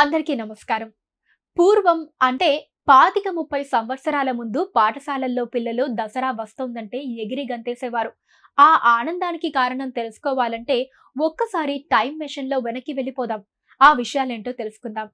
అందరికీ నమస్కారం పూర్వం అంటే పాతిక ముప్పై సంవత్సరాల ముందు పాఠశాలల్లో పిల్లలు దసరా వస్తోందంటే ఎగిరి గంతేసేవారు ఆ ఆనందానికి కారణం తెలుసుకోవాలంటే ఒక్కసారి టైం మెషిన్లో వెనక్కి వెళ్ళిపోదాం ఆ విషయాలేంటో తెలుసుకుందాం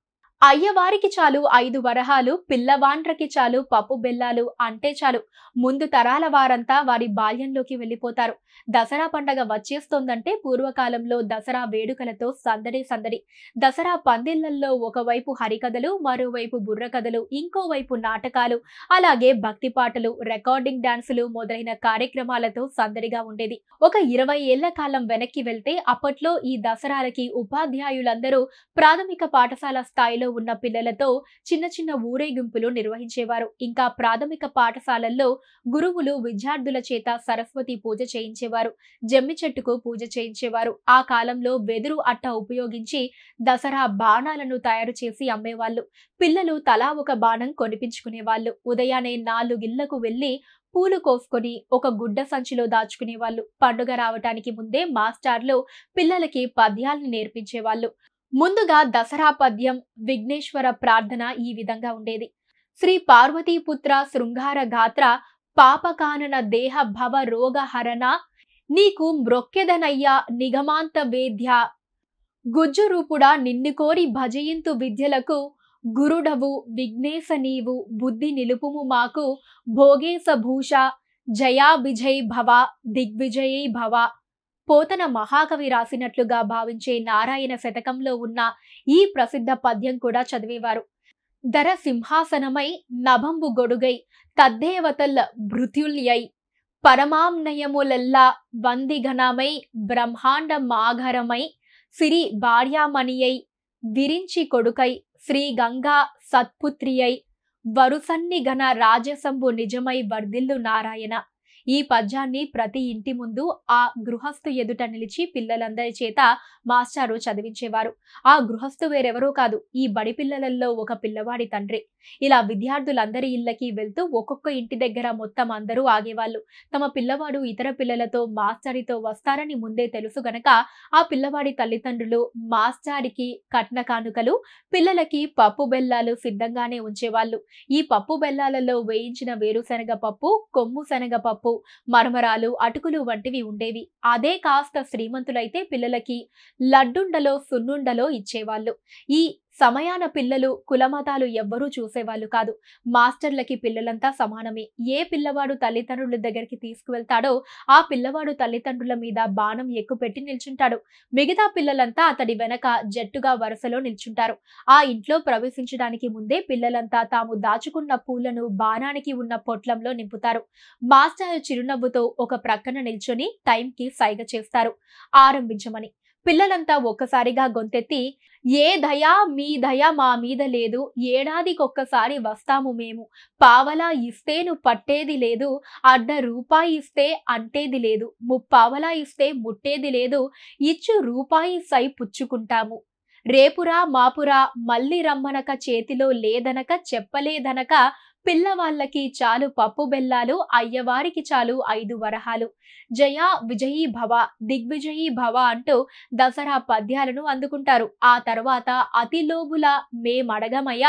అయ్యవారికి చాలు ఐదు వరహాలు పిల్లవాండ్రకి చాలు పప్పు బెల్లాలు అంటే చాలు ముందు తరాల వారంతా వారి బాల్యంలోకి వెళ్ళిపోతారు దసరా పండగ వచ్చేస్తోందంటే పూర్వకాలంలో దసరా వేడుకలతో సందడి సందడి దసరా పందిళ్లలో ఒకవైపు హరికథలు మరోవైపు బుర్రకథలు ఇంకోవైపు నాటకాలు అలాగే భక్తి పాటలు రికార్డింగ్ డాన్సులు మొదలైన కార్యక్రమాలతో సందడిగా ఉండేది ఒక ఇరవై ఏళ్ల కాలం వెనక్కి వెళ్తే అప్పట్లో ఈ దసరాలకి ఉపాధ్యాయులందరూ ప్రాథమిక పాఠశాల స్థాయిలో పాఠశాలల్లో ఉన్న పిల్లలతో చిన్న చిన్న ఊరేగింపులు నిర్వహించేవారు ఇంకా ప్రాథమిక పాఠశాలల్లో గురువులు విద్యార్థుల చేత సరస్వతి పూజ చేయించేవారు జమ్మి చెట్టుకు పూజ చేయించేవారు ఆ కాలంలో వెదురు అట్ట ఉపయోగించి దసరా బాణాలను తయారు చేసి అమ్మేవాళ్ళు పిల్లలు తలా ఒక బాణం కొనిపించుకునేవాళ్ళు ఉదయాన్నే నాలుగిళ్లకు వెళ్లి పూలు కోసుకొని ఒక గుడ్డ సంచిలో దాచుకునేవాళ్ళు పండుగ రావటానికి ముందే మాస్టార్లు పిల్లలకి పద్యాలను నేర్పించేవాళ్ళు ముందుగా దసరా పద్యం విఘ్నేశ్వర ప్రార్థన ఈ విధంగా ఉండేది శ్రీ పార్వతీపుత్ర శృంగార గాత్ర పాపకానన దేహ భవ రోగ హరణ నీకు మ్రొక్కెదనయ్య నిగమాంత వేద్య గుజ్జురూపుడా నిన్ను కోరి భజయింతు విద్యలకు గురుడవు విఘ్నేశ నీవు బుద్ధి నిలుపుము మాకు భోగేశ భూష జయాభిజయ్ భవ దిగ్విజయై భవ పోతన మహాకవి రాసినట్లుగా భావించే నారాయణ శతకంలో ఉన్న ఈ ప్రసిద్ధ పద్యం కూడా చదివేవారు ధర సింహాసనమై నభంబు గొడుగై తద్దేవతల్ భృత్యుల్యై పరమాంనయములెల్లా వందిఘనమై బ్రహ్మాండ మాఘరమై సిరి భార్యామణియై విరించి కొడుకై శ్రీ గంగా సత్పుత్రియై వరుసన్ని ఘన రాజసంబు నిజమై వర్ధిల్లు నారాయణ ఈ పద్యాన్ని ప్రతి ఇంటి ముందు ఆ గృహస్థు ఎదుట నిలిచి పిల్లలందరి చేత మాస్టారు చదివించేవారు ఆ గృహస్థు వేరెవరూ కాదు ఈ బడి పిల్లలలో ఒక పిల్లవాడి తండ్రి ఇలా విద్యార్థులందరి ఇళ్లకి వెళ్తూ ఒక్కొక్క ఇంటి దగ్గర మొత్తం అందరూ ఆగేవాళ్ళు తమ పిల్లవాడు ఇతర పిల్లలతో మాస్టారితో వస్తారని ముందే తెలుసు గనక ఆ పిల్లవాడి తల్లిదండ్రులు మాస్టారికి కట్న కానుకలు పిల్లలకి పప్పు బెల్లాలు సిద్ధంగానే ఉంచేవాళ్ళు ఈ పప్పు బెల్లాలలో వేయించిన వేరుశనగ పప్పు కొమ్ము శనగ పప్పు మరమరాలు అటుకులు వంటివి ఉండేవి అదే కాస్త శ్రీమంతులైతే పిల్లలకి లడ్డుండలో సున్నుండలో ఇచ్చేవాళ్ళు ఈ సమయాన పిల్లలు కులమతాలు ఎవ్వరూ చూసేవాళ్ళు కాదు మాస్టర్లకి పిల్లలంతా సమానమే ఏ పిల్లవాడు తల్లిదండ్రుల దగ్గరికి తీసుకువెళ్తాడో ఆ పిల్లవాడు తల్లిదండ్రుల మీద బాణం ఎక్కుపెట్టి నిల్చుంటాడు మిగతా పిల్లలంతా అతడి వెనక జట్టుగా వరుసలో నిల్చుంటారు ఆ ఇంట్లో ప్రవేశించడానికి ముందే పిల్లలంతా తాము దాచుకున్న పూలను బాణానికి ఉన్న పొట్లంలో నింపుతారు మాస్టర్ చిరునవ్వుతో ఒక ప్రక్కన నిల్చొని టైంకి సైగ చేస్తారు ఆరంభించమని పిల్లలంతా ఒక్కసారిగా గొంతెత్తి ఏ దయా మీ దయ మా మీద లేదు ఏడాదికొక్కసారి వస్తాము మేము పావలా ఇస్తే నువ్వు పట్టేది లేదు అర్ధ రూపాయి ఇస్తే అంటేది లేదు ముప్పావలా ఇస్తే ముట్టేది లేదు ఇచ్చు రూపాయి సై పుచ్చుకుంటాము రేపురా మాపురా మళ్ళీ రమ్మనక చేతిలో లేదనక చెప్పలేదనక పిల్లవాళ్ళకి చాలు పప్పు బెల్లాలు అయ్యవారికి చాలు ఐదు వరహాలు జయ విజయీ భవ దిగ్విజయీ భవ అంటూ దసరా పద్యాలను అందుకుంటారు ఆ తర్వాత అతిలోబుల మడగమయ్య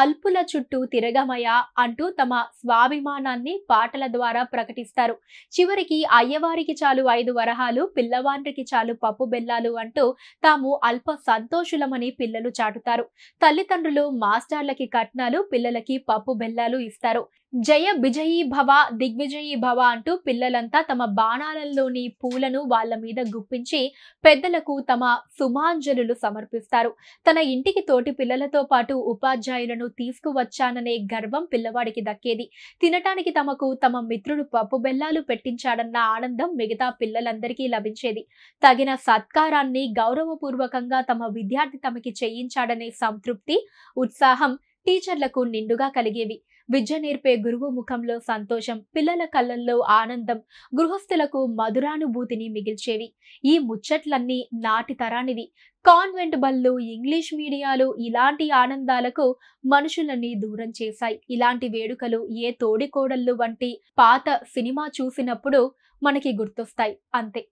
అల్పుల చుట్టూ తిరగమయ అంటూ తమ స్వాభిమానాన్ని పాటల ద్వారా ప్రకటిస్తారు చివరికి అయ్యవారికి చాలు ఐదు వరహాలు పిల్లవాండ్రికి చాలు పప్పు బెల్లాలు అంటూ తాము అల్ప సంతోషులమని పిల్లలు చాటుతారు తల్లిదండ్రులు మాస్టర్లకి కట్నాలు పిల్లలకి పప్పు బెల్లాలు ఇస్తారు జయ విజయీ భవ దిగ్విజయీ భవ అంటూ పిల్లలంతా తమ బాణాలలోని పూలను వాళ్ళ మీద గుప్పించి పెద్దలకు తమ సుమాంజలు సమర్పిస్తారు తన ఇంటికి తోటి పిల్లలతో పాటు ఉపాధ్యాయులను ఆహారాలను తీసుకువచ్చాననే గర్వం పిల్లవాడికి దక్కేది తినటానికి తమకు తమ మిత్రుడు పప్పు బెల్లాలు పెట్టించాడన్న ఆనందం మిగతా పిల్లలందరికీ లభించేది తగిన సత్కారాన్ని గౌరవపూర్వకంగా తమ విద్యార్థి తమకి చేయించాడనే సంతృప్తి ఉత్సాహం టీచర్లకు నిండుగా కలిగేవి విద్య నేర్పే గురువు ముఖంలో సంతోషం పిల్లల కళ్ళల్లో ఆనందం గృహస్థులకు మధురానుభూతిని మిగిల్చేవి ఈ ముచ్చట్లన్నీ నాటి తరానివి కాన్వెంట్ బళ్ళు ఇంగ్లీష్ మీడియాలు ఇలాంటి ఆనందాలకు మనుషులని దూరం చేశాయి ఇలాంటి వేడుకలు ఏ తోడికోడళ్ళు వంటి పాత సినిమా చూసినప్పుడు మనకి గుర్తొస్తాయి అంతే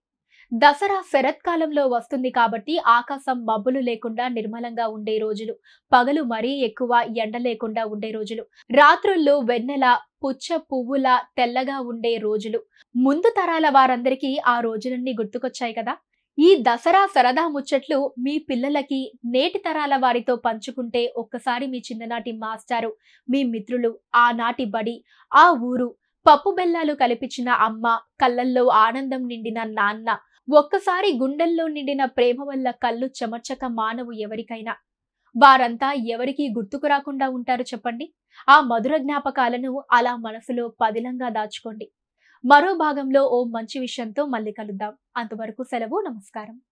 దసరా శరత్కాలంలో వస్తుంది కాబట్టి ఆకాశం మబ్బులు లేకుండా నిర్మలంగా ఉండే రోజులు పగలు మరీ ఎక్కువ ఎండ లేకుండా ఉండే రోజులు రాత్రుల్లో వెన్నెల పుచ్చ పువ్వుల తెల్లగా ఉండే రోజులు ముందు తరాల వారందరికీ ఆ రోజులన్నీ గుర్తుకొచ్చాయి కదా ఈ దసరా సరదా ముచ్చట్లు మీ పిల్లలకి నేటి తరాల వారితో పంచుకుంటే ఒక్కసారి మీ చిన్ననాటి మాస్టారు మీ మిత్రులు ఆనాటి బడి ఆ ఊరు పప్పు బెల్లాలు కల్పించిన అమ్మ కళ్ళల్లో ఆనందం నిండిన నాన్న ఒక్కసారి గుండెల్లో నిండిన ప్రేమ వల్ల కళ్ళు చెమర్చక మానవు ఎవరికైనా వారంతా ఎవరికీ గుర్తుకు రాకుండా ఉంటారు చెప్పండి ఆ మధుర జ్ఞాపకాలను అలా మనసులో పదిలంగా దాచుకోండి మరో భాగంలో ఓ మంచి విషయంతో మళ్ళీ కలుద్దాం అంతవరకు సెలవు నమస్కారం